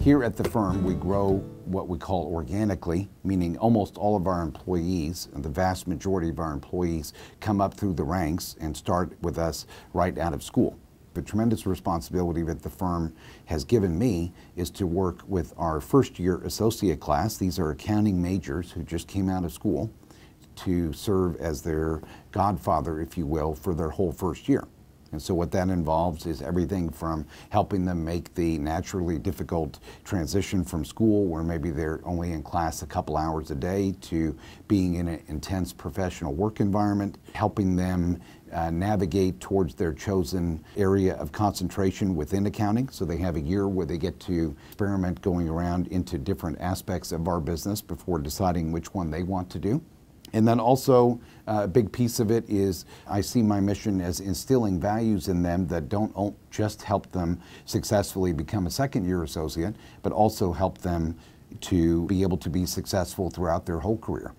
Here at the firm, we grow what we call organically, meaning almost all of our employees, and the vast majority of our employees, come up through the ranks and start with us right out of school. The tremendous responsibility that the firm has given me is to work with our first year associate class. These are accounting majors who just came out of school to serve as their godfather, if you will, for their whole first year. And so what that involves is everything from helping them make the naturally difficult transition from school where maybe they're only in class a couple hours a day to being in an intense professional work environment, helping them uh, navigate towards their chosen area of concentration within accounting. So they have a year where they get to experiment going around into different aspects of our business before deciding which one they want to do. And then also, uh, a big piece of it is I see my mission as instilling values in them that don't just help them successfully become a second year associate, but also help them to be able to be successful throughout their whole career.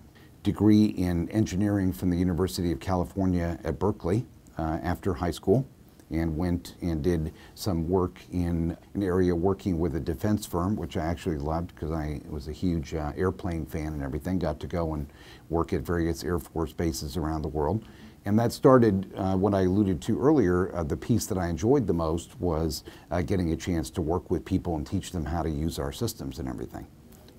Degree in engineering from the University of California at Berkeley uh, after high school and went and did some work in an area working with a defense firm, which I actually loved because I was a huge uh, airplane fan and everything. Got to go and work at various Air Force bases around the world. And that started uh, what I alluded to earlier. Uh, the piece that I enjoyed the most was uh, getting a chance to work with people and teach them how to use our systems and everything.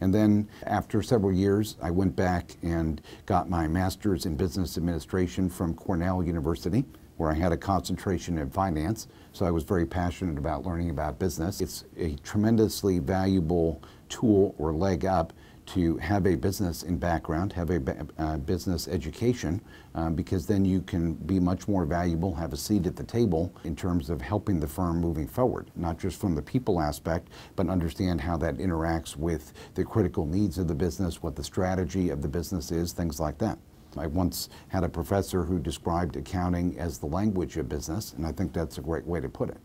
And then after several years, I went back and got my master's in business administration from Cornell University where I had a concentration in finance, so I was very passionate about learning about business. It's a tremendously valuable tool or leg up to have a business in background, have a uh, business education, uh, because then you can be much more valuable, have a seat at the table in terms of helping the firm moving forward, not just from the people aspect, but understand how that interacts with the critical needs of the business, what the strategy of the business is, things like that. I once had a professor who described accounting as the language of business, and I think that's a great way to put it.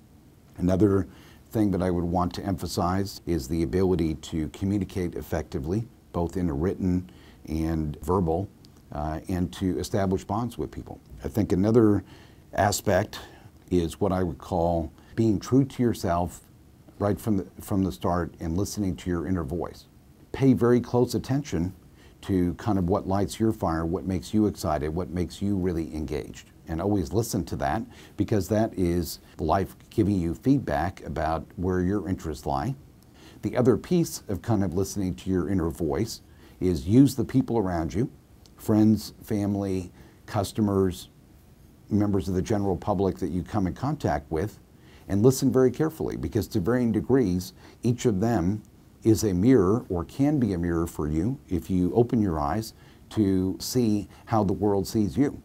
Another thing that I would want to emphasize is the ability to communicate effectively, both in a written and verbal, uh, and to establish bonds with people. I think another aspect is what I would call being true to yourself right from the, from the start and listening to your inner voice. Pay very close attention to kind of what lights your fire, what makes you excited, what makes you really engaged. And always listen to that because that is life giving you feedback about where your interests lie. The other piece of kind of listening to your inner voice is use the people around you friends, family, customers, members of the general public that you come in contact with and listen very carefully because to varying degrees, each of them is a mirror or can be a mirror for you if you open your eyes to see how the world sees you.